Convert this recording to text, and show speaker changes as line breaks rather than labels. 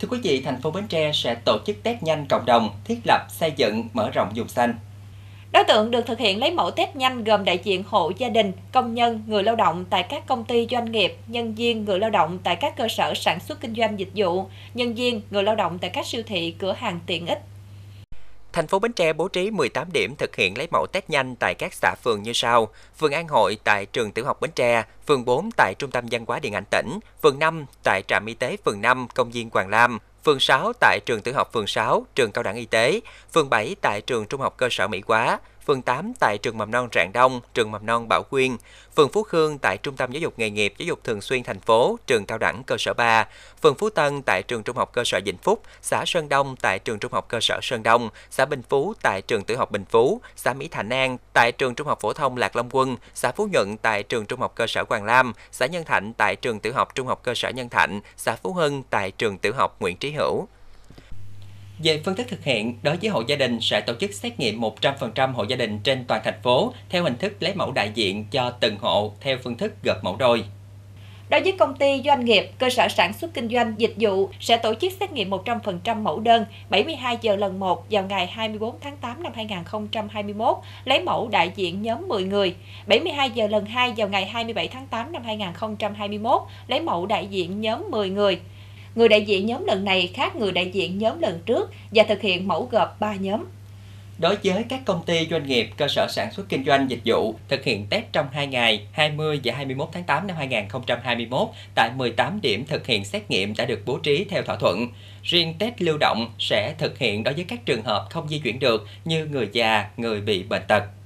Thưa quý vị, thành phố Bến Tre sẽ tổ chức test nhanh cộng đồng, thiết lập, xây dựng, mở rộng vùng xanh.
Đối tượng được thực hiện lấy mẫu test nhanh gồm đại diện hộ gia đình, công nhân, người lao động tại các công ty doanh nghiệp, nhân viên, người lao động tại các cơ sở sản xuất kinh doanh dịch vụ, nhân viên, người lao động tại các siêu thị, cửa hàng tiện ích,
Thành phố Bến Tre bố trí 18 điểm thực hiện lấy mẫu test nhanh tại các xã phường như sau: phường An Hội tại trường tiểu học Bến Tre, phường 4 tại trung tâm văn hóa điện ảnh tỉnh, phường 5 tại trạm y tế phường 5 công viên Hoàng Lam, phường 6 tại trường tiểu học phường 6, trường cao đẳng y tế, phường 7 tại trường trung học cơ sở Mỹ Quá, phường 8 tại trường mầm non Rạng Đông, trường mầm non Bảo Quyên, phường Phú Khương tại Trung tâm Giáo dục nghề nghiệp Giáo dục thường xuyên thành phố, trường cao đẳng cơ sở 3, phường Phú Tân tại trường Trung học cơ sở Vĩnh Phúc, xã Sơn Đông tại trường Trung học cơ sở Sơn Đông, xã Bình Phú tại trường Tiểu học Bình Phú, xã Mỹ Thạnh An tại trường Trung học phổ thông Lạc Long Quân, xã Phú Nhuận tại trường Trung học cơ sở Hoàng Lam, xã Nhân Thạnh tại trường Tiểu học Trung học cơ sở Nhân Thạnh, xã Phú Hưng tại trường Tiểu học Nguyễn Trí Hữu. Về phương thức thực hiện, đối với hộ gia đình sẽ tổ chức xét nghiệm 100% hộ gia đình trên toàn thành phố theo hình thức lấy mẫu đại diện cho từng hộ theo phương thức gộp mẫu đôi.
Đối với công ty, doanh nghiệp, cơ sở sản xuất kinh doanh, dịch vụ sẽ tổ chức xét nghiệm 100% mẫu đơn 72 giờ lần 1 vào ngày 24 tháng 8 năm 2021, lấy mẫu đại diện nhóm 10 người. 72 giờ lần 2 vào ngày 27 tháng 8 năm 2021, lấy mẫu đại diện nhóm 10 người. Người đại diện nhóm lần này khác người đại diện nhóm lần trước và thực hiện mẫu gộp 3 nhóm.
Đối với các công ty doanh nghiệp, cơ sở sản xuất kinh doanh dịch vụ thực hiện test trong 2 ngày 20 và 21 tháng 8 năm 2021 tại 18 điểm thực hiện xét nghiệm đã được bố trí theo thỏa thuận. Riêng test lưu động sẽ thực hiện đối với các trường hợp không di chuyển được như người già, người bị bệnh tật.